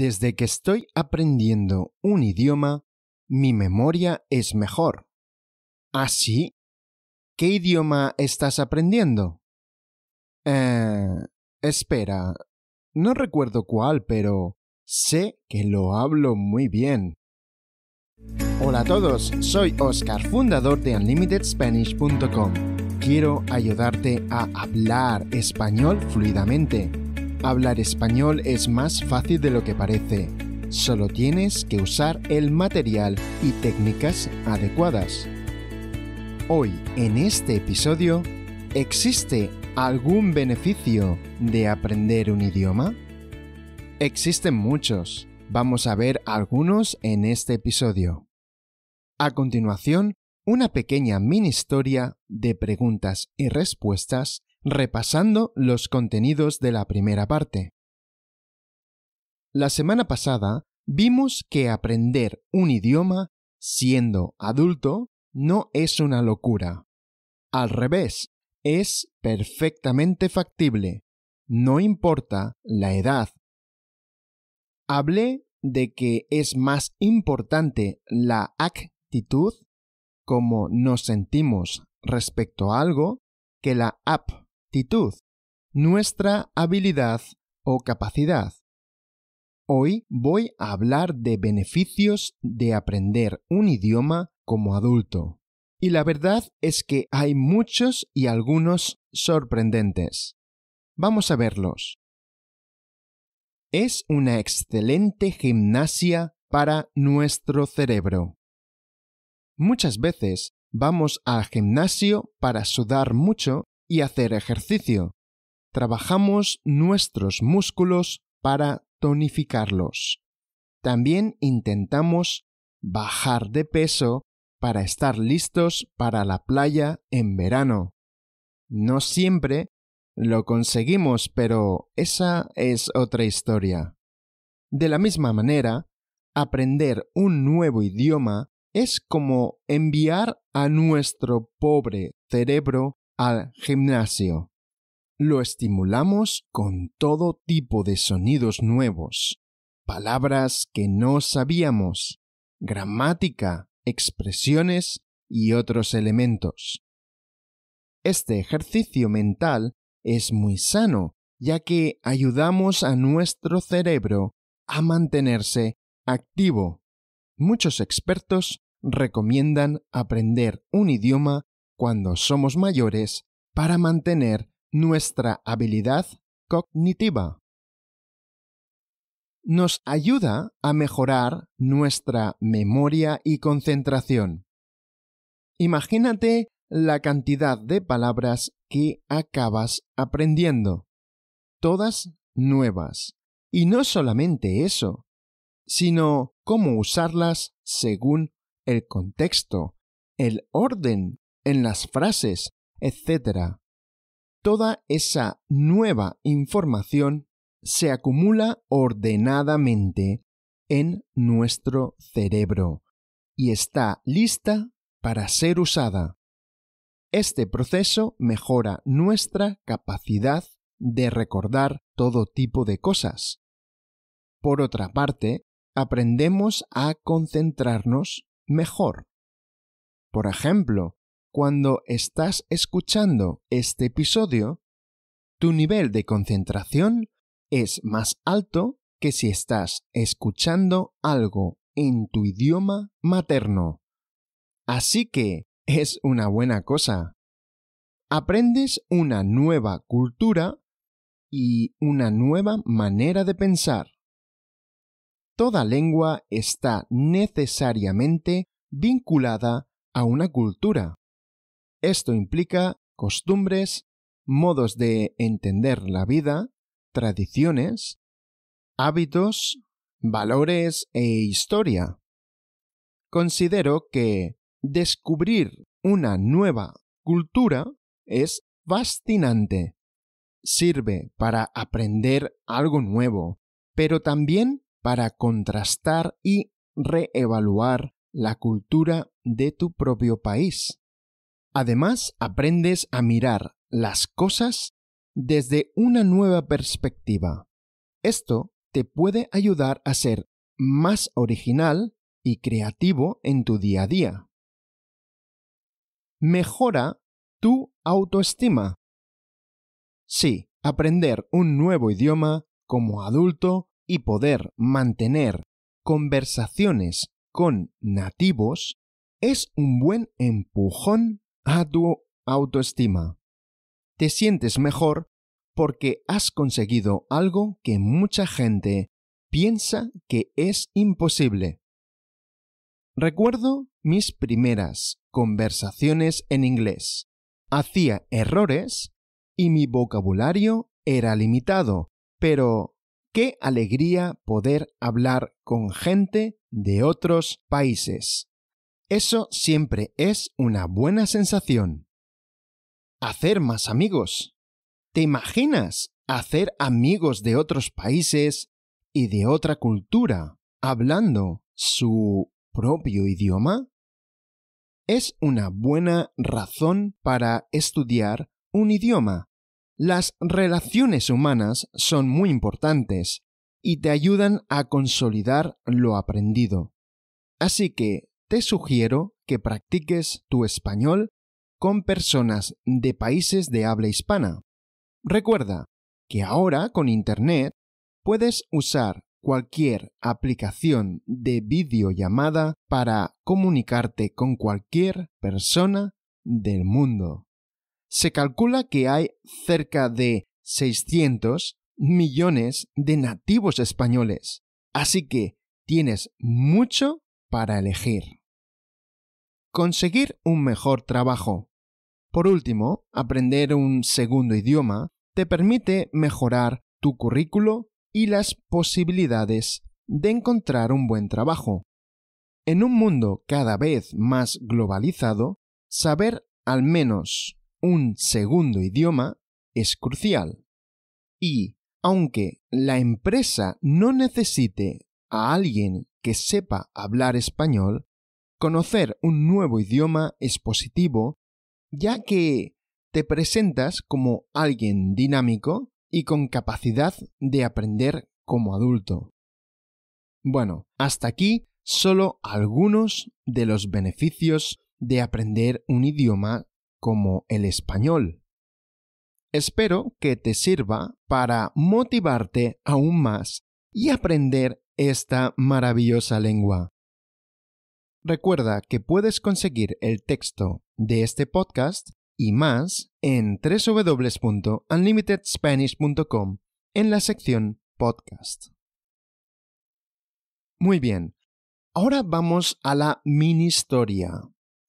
Desde que estoy aprendiendo un idioma, mi memoria es mejor. ¿Así? ¿Qué idioma estás aprendiendo? Eh, espera, no recuerdo cuál, pero sé que lo hablo muy bien. Hola a todos, soy Oscar, fundador de UnlimitedSpanish.com. Quiero ayudarte a hablar español fluidamente Hablar español es más fácil de lo que parece. Solo tienes que usar el material y técnicas adecuadas. Hoy, en este episodio, ¿existe algún beneficio de aprender un idioma? Existen muchos. Vamos a ver algunos en este episodio. A continuación, una pequeña mini historia de preguntas y respuestas repasando los contenidos de la primera parte. La semana pasada vimos que aprender un idioma siendo adulto no es una locura. Al revés, es perfectamente factible, no importa la edad. Hablé de que es más importante la actitud, como nos sentimos respecto a algo, que la app actitud, nuestra habilidad o capacidad. Hoy voy a hablar de beneficios de aprender un idioma como adulto. Y la verdad es que hay muchos y algunos sorprendentes. Vamos a verlos. Es una excelente gimnasia para nuestro cerebro. Muchas veces vamos al gimnasio para sudar mucho y hacer ejercicio. Trabajamos nuestros músculos para tonificarlos. También intentamos bajar de peso para estar listos para la playa en verano. No siempre lo conseguimos, pero esa es otra historia. De la misma manera, aprender un nuevo idioma es como enviar a nuestro pobre cerebro al gimnasio. Lo estimulamos con todo tipo de sonidos nuevos, palabras que no sabíamos, gramática, expresiones y otros elementos. Este ejercicio mental es muy sano, ya que ayudamos a nuestro cerebro a mantenerse activo. Muchos expertos recomiendan aprender un idioma cuando somos mayores para mantener nuestra habilidad cognitiva. Nos ayuda a mejorar nuestra memoria y concentración. Imagínate la cantidad de palabras que acabas aprendiendo. Todas nuevas. Y no solamente eso, sino cómo usarlas según el contexto, el orden en las frases, etc. Toda esa nueva información se acumula ordenadamente en nuestro cerebro y está lista para ser usada. Este proceso mejora nuestra capacidad de recordar todo tipo de cosas. Por otra parte, aprendemos a concentrarnos mejor. Por ejemplo, cuando estás escuchando este episodio, tu nivel de concentración es más alto que si estás escuchando algo en tu idioma materno. Así que es una buena cosa. Aprendes una nueva cultura y una nueva manera de pensar. Toda lengua está necesariamente vinculada a una cultura. Esto implica costumbres, modos de entender la vida, tradiciones, hábitos, valores e historia. Considero que descubrir una nueva cultura es fascinante. Sirve para aprender algo nuevo, pero también para contrastar y reevaluar la cultura de tu propio país. Además, aprendes a mirar las cosas desde una nueva perspectiva. Esto te puede ayudar a ser más original y creativo en tu día a día. Mejora tu autoestima. Sí, aprender un nuevo idioma como adulto y poder mantener conversaciones con nativos es un buen empujón tu autoestima. Te sientes mejor porque has conseguido algo que mucha gente piensa que es imposible. Recuerdo mis primeras conversaciones en inglés. Hacía errores y mi vocabulario era limitado, pero qué alegría poder hablar con gente de otros países. Eso siempre es una buena sensación. Hacer más amigos. ¿Te imaginas hacer amigos de otros países y de otra cultura hablando su propio idioma? Es una buena razón para estudiar un idioma. Las relaciones humanas son muy importantes y te ayudan a consolidar lo aprendido. Así que te sugiero que practiques tu español con personas de países de habla hispana. Recuerda que ahora con Internet puedes usar cualquier aplicación de videollamada para comunicarte con cualquier persona del mundo. Se calcula que hay cerca de 600 millones de nativos españoles, así que tienes mucho para elegir conseguir un mejor trabajo. Por último, aprender un segundo idioma te permite mejorar tu currículo y las posibilidades de encontrar un buen trabajo. En un mundo cada vez más globalizado, saber al menos un segundo idioma es crucial. Y, aunque la empresa no necesite a alguien que sepa hablar español, Conocer un nuevo idioma es positivo, ya que te presentas como alguien dinámico y con capacidad de aprender como adulto. Bueno, hasta aquí solo algunos de los beneficios de aprender un idioma como el español. Espero que te sirva para motivarte aún más y aprender esta maravillosa lengua. Recuerda que puedes conseguir el texto de este podcast y más en www.unlimitedspanish.com en la sección podcast. Muy bien, ahora vamos a la mini historia.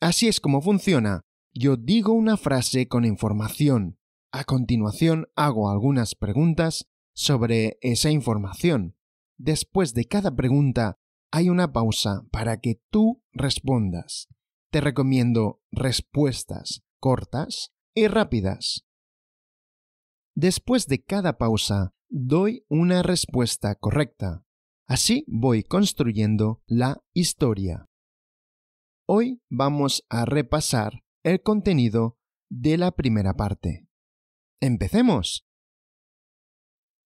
Así es como funciona. Yo digo una frase con información. A continuación hago algunas preguntas sobre esa información. Después de cada pregunta hay una pausa para que tú respondas. Te recomiendo respuestas cortas y rápidas. Después de cada pausa, doy una respuesta correcta. Así voy construyendo la historia. Hoy vamos a repasar el contenido de la primera parte. ¡Empecemos!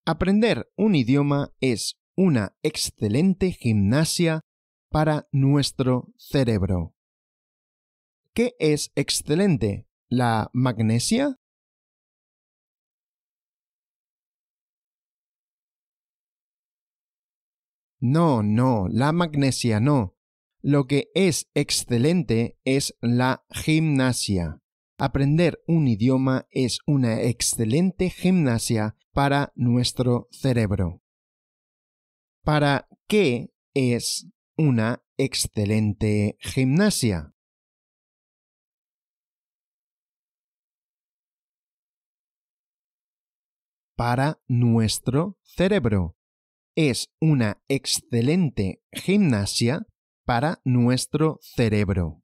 Aprender un idioma es una excelente gimnasia para nuestro cerebro. ¿Qué es excelente? ¿La magnesia? No, no, la magnesia no. Lo que es excelente es la gimnasia. Aprender un idioma es una excelente gimnasia para nuestro cerebro para qué es una excelente gimnasia. Para nuestro cerebro. Es una excelente gimnasia para nuestro cerebro.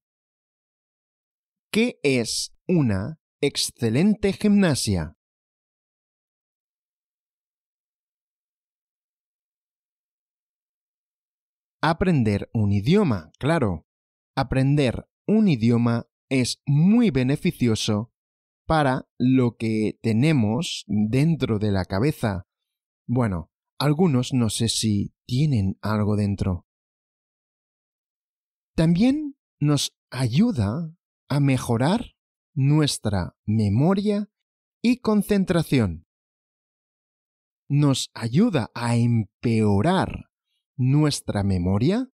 ¿Qué es una excelente gimnasia? aprender un idioma, claro. Aprender un idioma es muy beneficioso para lo que tenemos dentro de la cabeza. Bueno, algunos no sé si tienen algo dentro. También nos ayuda a mejorar nuestra memoria y concentración. Nos ayuda a empeorar nuestra memoria?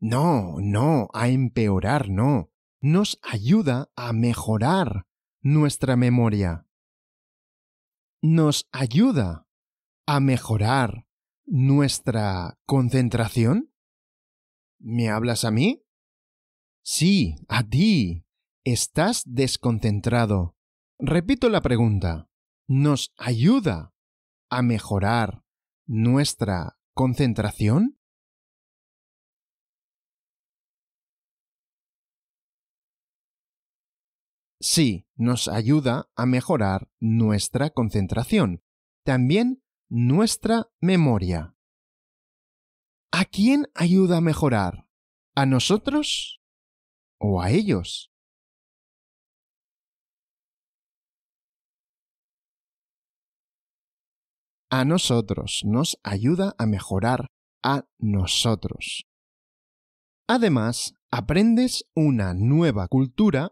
No, no, a empeorar no. Nos ayuda a mejorar nuestra memoria. Nos ayuda a mejorar nuestra concentración. ¿Me hablas a mí? Sí, a ti. Estás desconcentrado. Repito la pregunta. ¿Nos ayuda a mejorar nuestra concentración? Sí, nos ayuda a mejorar nuestra concentración, también nuestra memoria. ¿A quién ayuda a mejorar? ¿A nosotros o a ellos? a nosotros, nos ayuda a mejorar a nosotros. Además, aprendes una nueva cultura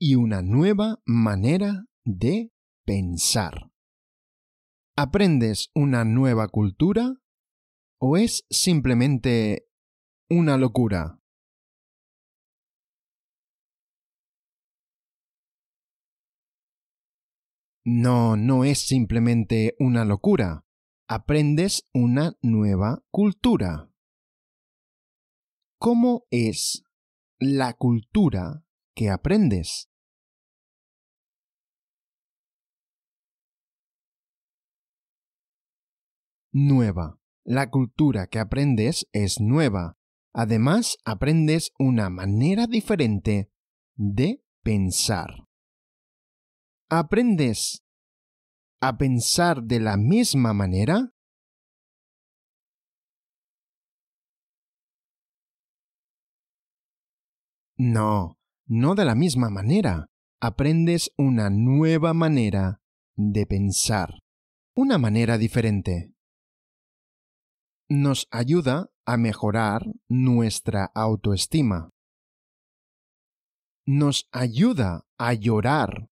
y una nueva manera de pensar. ¿Aprendes una nueva cultura o es simplemente una locura? No, no es simplemente una locura. Aprendes una nueva cultura. ¿Cómo es la cultura que aprendes? Nueva. La cultura que aprendes es nueva. Además, aprendes una manera diferente de pensar aprendes a pensar de la misma manera? No, no de la misma manera. Aprendes una nueva manera de pensar. Una manera diferente. Nos ayuda a mejorar nuestra autoestima. Nos ayuda a llorar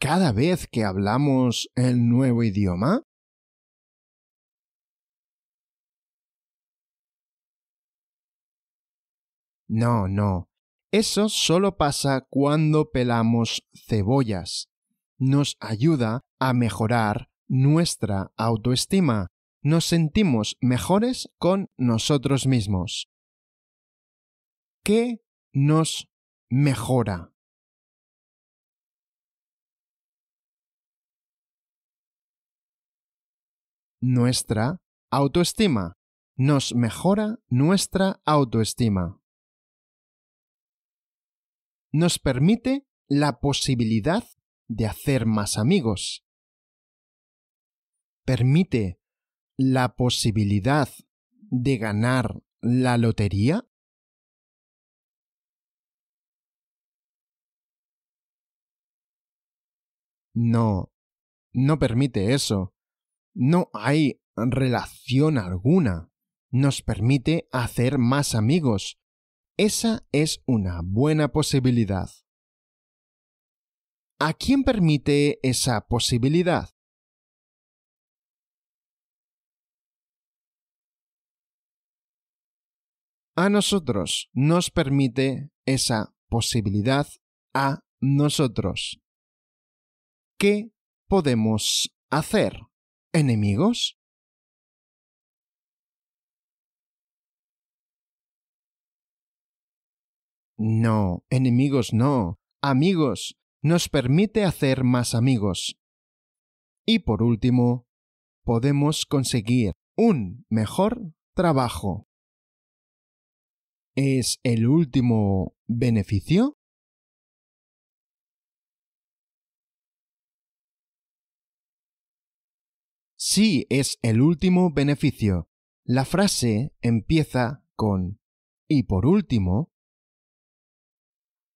cada vez que hablamos el nuevo idioma? No, no. Eso solo pasa cuando pelamos cebollas. Nos ayuda a mejorar nuestra autoestima. Nos sentimos mejores con nosotros mismos. ¿Qué nos mejora? nuestra autoestima. Nos mejora nuestra autoestima. Nos permite la posibilidad de hacer más amigos. Permite la posibilidad de ganar la lotería. No, no permite eso no hay relación alguna. Nos permite hacer más amigos. Esa es una buena posibilidad. ¿A quién permite esa posibilidad? A nosotros nos permite esa posibilidad a nosotros. ¿Qué podemos hacer? enemigos? No, enemigos no, amigos, nos permite hacer más amigos. Y por último, podemos conseguir un mejor trabajo. ¿Es el último beneficio? sí es el último beneficio. La frase empieza con y por último.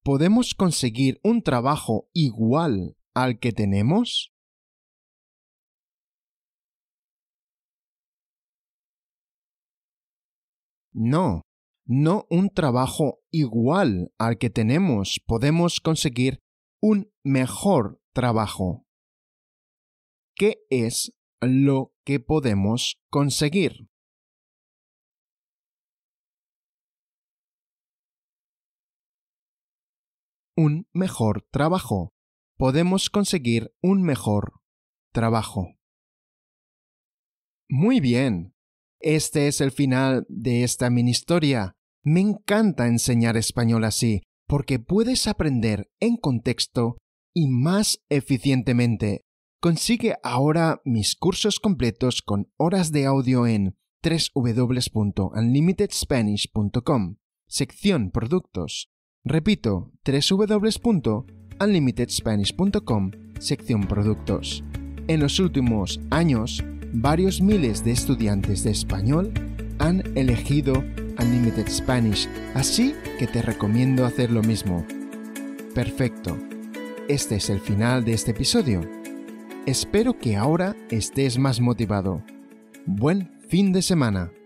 ¿Podemos conseguir un trabajo igual al que tenemos? No, no un trabajo igual al que tenemos. Podemos conseguir un mejor trabajo. ¿Qué es lo que podemos conseguir. Un mejor trabajo. Podemos conseguir un mejor trabajo. Muy bien. Este es el final de esta mini historia. Me encanta enseñar español así, porque puedes aprender en contexto y más eficientemente. Consigue ahora mis cursos completos con horas de audio en www.unlimitedspanish.com, sección productos. Repito, www.unlimitedspanish.com, sección productos. En los últimos años, varios miles de estudiantes de español han elegido Unlimited Spanish, así que te recomiendo hacer lo mismo. Perfecto. Este es el final de este episodio. Espero que ahora estés más motivado. Buen fin de semana.